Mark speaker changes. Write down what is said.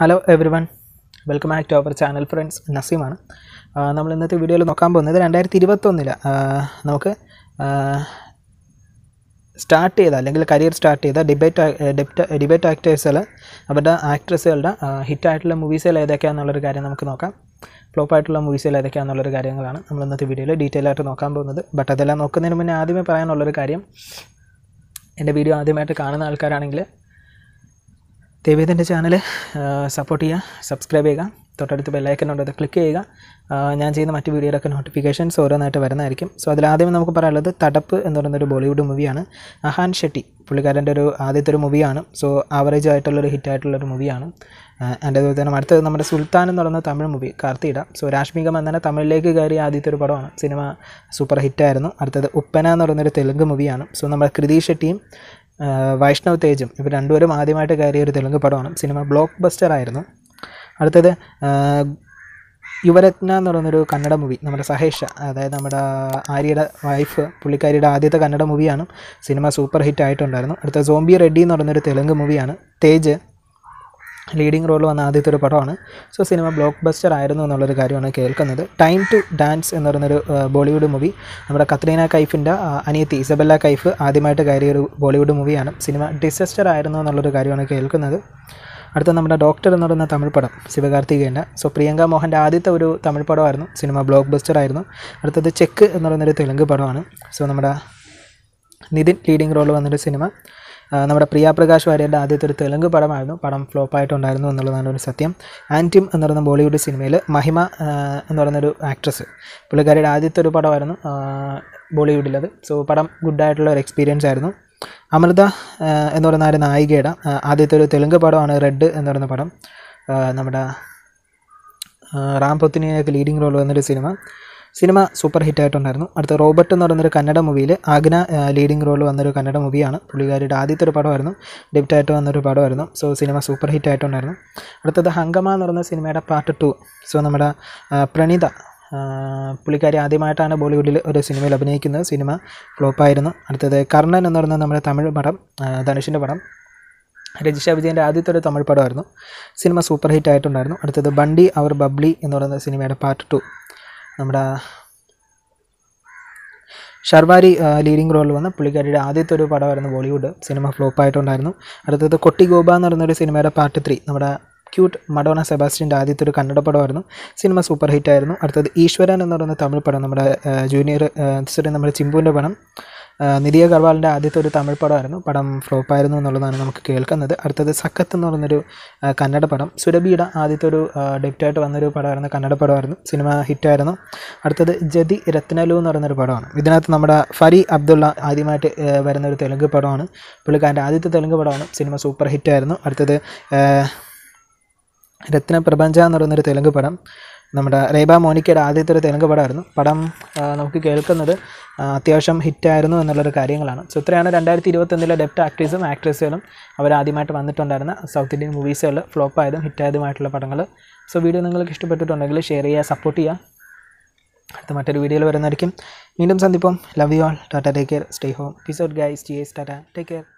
Speaker 1: hello everyone welcome back to our channel friends നസീമാണ് നമ്മൾ ഇന്നത്തെ വീഡിയോയിൽ നോക്കാൻ പോകുന്നത് രണ്ടായിരത്തി ഇരുപത്തൊന്നില് നമുക്ക് സ്റ്റാർട്ട് ചെയ്ത അല്ലെങ്കിൽ കരിയർ സ്റ്റാർട്ട് ചെയ്ത ഡിബേറ്റ് ഡെപ്റ്റ് ഡിബേറ്റ് ആക്ടേഴ്സുകൾ അവരുടെ ആക്ട്രസ്സുകളുടെ ഹിറ്റായിട്ടുള്ള മൂവീസുകൾ ഏതൊക്കെയാണെന്നുള്ളൊരു കാര്യം നമുക്ക് നോക്കാം ഫ്ലോപ്പ് ആയിട്ടുള്ള മൂവീസിൽ ഏതൊക്കെയാണെന്നുള്ളൊരു കാര്യങ്ങളാണ് നമ്മൾ ഇന്നത്തെ വീഡിയോയിൽ ഡീറ്റെയിൽ ആയിട്ട് നോക്കാൻ പോകുന്നത് ബട്ട് അതെല്ലാം നോക്കുന്നതിന് മുന്നേ ആദ്യമേ പറയാനുള്ളൊരു കാര്യം എൻ്റെ വീഡിയോ ആദ്യമായിട്ട് കാണുന്ന ആൾക്കാരാണെങ്കിൽ ദേവീതൻ്റെ ചാനൽ സപ്പോർട്ട് ചെയ്യുക സബ്സ്ക്രൈബ് ചെയ്യുക തൊട്ടടുത്ത് ബെല്ലൈക്കൻ ഉണ്ട് അത് ക്ലിക്ക് ചെയ്യുക ഞാൻ ചെയ്യുന്ന മറ്റ് വീഡിയോയിലൊക്കെ നോട്ടിഫിക്കേഷൻസ് ഓരോന്നായിട്ട് വരുന്നതായിരിക്കും സോ അതിലാദ്യം നമുക്ക് പറയാനുള്ളത് തടപ്പ് എന്ന് പറയുന്ന ഒരു ബോളിവുഡ് മൂവിയാണ് അഹാൻ ഷെട്ടി പുള്ളിക്കാരൻ്റെ ഒരു ആദ്യത്തെ ഒരു മൂവിയാണ് സോ ആവറേജ് ആയിട്ടുള്ളൊരു ഹിറ്റായിട്ടുള്ളൊരു മൂവിയാണ് എൻ്റെ അതുപോലെ തന്നെ അടുത്തത് നമ്മുടെ സുൽത്താൻ എന്ന് പറയുന്ന തമിഴ് മൂവി കാർത്തിയിട സോ രാഷ്മിക മന്ദന തമിഴിലേക്ക് കയറി ആദ്യത്തെ ഒരു പടമാണ് സിനിമ സൂപ്പർ ഹിറ്റായിരുന്നു അടുത്തത് ഉപ്പന എന്ന് പറയുന്നൊരു തെലുങ്ക് മൂവിയാണ് സോ നമ്മുടെ കൃതി ഷെട്ടിയും വൈഷ്ണവ് തേജും ഇവർ രണ്ടുപേരും ആദ്യമായിട്ട് കയറിയ ഒരു തെലുങ്ക് പടമാണ് സിനിമ ബ്ലോക്ക് ബസ്റ്റർ ആയിരുന്നു അടുത്തത് യുവരത്ന എന്ന് പറയുന്നൊരു കന്നഡ മൂവി നമ്മുടെ സഹേഷ അതായത് നമ്മുടെ ആര്യയുടെ വൈഫ് പുള്ളിക്കാരിയുടെ ആദ്യത്തെ കന്നഡ മൂവിയാണ് സിനിമ സൂപ്പർ ഹിറ്റ് ആയിട്ടുണ്ടായിരുന്നു അടുത്ത സോംബി റെഡ്ഡി എന്ന് പറയുന്നൊരു തെലുങ്ക് മൂവിയാണ് തേജ് ലീഡിംഗ് റോൾ വന്ന ആദ്യത്തെ ഒരു പടമാണ് സോ സിനിമ ബ്ലോക്ക് ബസ്റ്റർ ആയിരുന്നു എന്നുള്ളൊരു കാര്യമാണ് കേൾക്കുന്നത് ടൈം ടു ഡാൻസ് എന്ന് പറയുന്നൊരു ബോളിവുഡ് മൂവി നമ്മുടെ കത്രീന കൈഫിൻ്റെ അനിയത്തി ഇസബല്ല കൈഫ് ആദ്യമായിട്ട് കയറിയൊരു ബോളിവുഡ് മൂവിയാണ് സിനിമ ഡിസസ്റ്റർ ആയിരുന്നു എന്നുള്ളൊരു കാര്യമാണ് കേൾക്കുന്നത് അടുത്ത നമ്മുടെ ഡോക്ടർ എന്ന് പറയുന്ന തമിഴ് പടം ശിവകാർത്തികേൻ്റെ സോ പ്രിയങ്ക മോഹൻ്റെ ആദ്യത്തെ ഒരു തമിഴ് പടമായിരുന്നു സിനിമ ബ്ലോക്ക് ബസ്റ്റർ ആയിരുന്നു അടുത്തത് ചെക്ക് എന്ന് പറയുന്നൊരു തെലുങ്ക് പടമാണ് സോ നമ്മുടെ നിതിൻ ലീഡിംഗ് റോൾ വന്നൊരു സിനിമ നമ്മുടെ പ്രിയ പ്രകാശ് ആദ്യത്തെ ഒരു തെലുങ്ക് പടമായിരുന്നു പടം ഫ്ലോപ്പായിട്ടുണ്ടായിരുന്നു എന്നുള്ളതാണ് ഒരു സത്യം ആൻറ്റിം എന്ന് പറയുന്ന ബോളിവുഡ് സിനിമയിൽ മഹിമ എന്ന് പറയുന്നൊരു ആക്ട്രസ് പുള്ളിക്കാരിയുടെ ആദ്യത്തെ ഒരു പടമായിരുന്നു ബോളിവുഡിലത് സോ പടം ഗുഡായിട്ടുള്ള ഒരു എക്സ്പീരിയൻസ് ആയിരുന്നു അമൃത എന്ന് പറയുന്ന ഒരു നായികയുടെ ആദ്യത്തെ ഒരു തെലുങ്ക് പടമാണ് റെഡ് എന്ന് പറയുന്ന പടം നമ്മുടെ റാം പൊത്തിനിയൊക്കെ ലീഡിങ് റോൾ വന്നൊരു സിനിമ സിനിമ സൂപ്പർ ഹിറ്റ് ആയിട്ടുണ്ടായിരുന്നു അടുത്ത റോബർട്ട് എന്ന് പറയുന്നൊരു കന്നഡ മൂവിയിൽ ആഗ്ന ലീഡിംഗ് റോൾ വന്നൊരു കന്നഡ മൂവിയാണ് പുള്ളിക്കാരിയുടെ ആദ്യത്തെ ഒരു പടമായിരുന്നു ആയിട്ട് വന്നൊരു പടമായിരുന്നു സോ സിനിമ സൂപ്പർ ഹിറ്റ് ആയിട്ടുണ്ടായിരുന്നു അടുത്തത് ഹംഗമ എന്ന് പറയുന്ന സിനിമയുടെ പാർട്ട് ടു സോ നമ്മുടെ പ്രണിത പുള്ളിക്കാരി ആദ്യമായിട്ടാണ് ബോളിവുഡിൽ ഒരു സിനിമയിൽ അഭിനയിക്കുന്നത് സിനിമ ഫ്ലോപ്പായിരുന്നു അടുത്തത് കർണൻ എന്ന് പറയുന്ന നമ്മുടെ തമിഴ് പടം ധനുഷിൻ്റെ പടം രജിഷ വിജയൻ്റെ ആദ്യത്തെ ഒരു തമിഴ് പടമായിരുന്നു സിനിമ സൂപ്പർ ഹിറ്റ് ആയിട്ടുണ്ടായിരുന്നു അടുത്തത് ബണ്ടി അവർ ബബ്ലി എന്ന് പറയുന്ന സിനിമയുടെ പാർട്ട് ടു നമ്മുടെ ഷർവാരി ലീഡിങ് റോളിൽ വന്ന പുള്ളിക്കാരിയുടെ ആദ്യത്തെ ഒരു പടമായിരുന്നു ബോളിവുഡ് സിനിമ ഫ്ലോപ്പായിട്ടുണ്ടായിരുന്നു അടുത്തത് കൊട്ടി ഗോപ എന്ന് പറയുന്നൊരു സിനിമയുടെ പാർട്ട് ത്രീ നമ്മുടെ ക്യൂട്ട് മഡോണ സെബാസ്റ്റിൻ്റെ ആദ്യത്തെ ഒരു കന്നഡ പടമായിരുന്നു സിനിമ സൂപ്പർ ഹിറ്റായിരുന്നു അടുത്തത് ഈശ്വരൻ എന്ന് പറയുന്ന തമിഴ് പടം നമ്മുടെ ജൂനിയർ സോറി നമ്മുടെ ചിമ്പുവിൻ്റെ പടം നിരിയ ഗർവാളിൻ്റെ ആദ്യത്തെ ഒരു തമിഴ് പടമായിരുന്നു പടം ഫ്ലോപ്പായിരുന്നു എന്നുള്ളതാണ് നമുക്ക് കേൾക്കുന്നത് അടുത്തത് സക്കത്ത് എന്ന് പറയുന്നൊരു കന്നഡ പടം സുരഭിയുടെ ആദ്യത്തെ ഒരു ഡെപ്റ്റായിട്ട് വന്നൊരു പടമായിരുന്നു കന്നഡ പടമായിരുന്നു സിനിമ ഹിറ്റായിരുന്നു അടുത്തത് ജതി രത്നലു എന്ന് പറയുന്നൊരു പടമാണ് ഇതിനകത്ത് നമ്മുടെ ഫരി അബ്ദുള്ള ആദ്യമായിട്ട് വരുന്ന ഒരു തെലുങ്ക് പടമാണ് പുള്ളിക്കാരൻ്റെ ആദ്യത്തെ തെലുങ്ക് പടമാണ് സിനിമ സൂപ്പർ ഹിറ്റായിരുന്നു അടുത്തത് രത്ന പ്രപഞ്ച എന്ന് പറയുന്നൊരു തെലുങ്ക് പടം നമ്മുടെ റേബ മോനിക്കയുടെ ആദ്യത്തെ ഒരു തെലുങ്ക് പടമായിരുന്നു പടം നമുക്ക് കേൾക്കുന്നത് അത്യാവശ്യം ഹിറ്റായിരുന്നു എന്നുള്ളൊരു കാര്യങ്ങളാണ് സോ ഇത്രയാണ് രണ്ടായിരത്തി ഇരുപത്തൊന്നിലെ ഡെപ്റ്റ് ആക്ട്രീസും ആക്ട്രസുകളും അവരാദ്യമായിട്ട് വന്നിട്ടുണ്ടായിരുന്ന സൗത്ത് ഇന്ത്യൻ മൂവീസുകൾ ഫ്ലോപ്പായതും ഹിറ്റായതുമായിട്ടുള്ള പടങ്ങൾ സോ വീഡിയോ നിങ്ങൾക്ക് ഇഷ്ടപ്പെട്ടിട്ടുണ്ടെങ്കിൽ ഷെയർ ചെയ്യുക സപ്പോർട്ട് ചെയ്യുക അടുത്ത മറ്റൊരു വീഡിയോയിൽ വരുന്നതായിരിക്കും വീണ്ടും സന്ദിപ്പം love you all tata take care stay home പിസോഡ് guys G S tata take care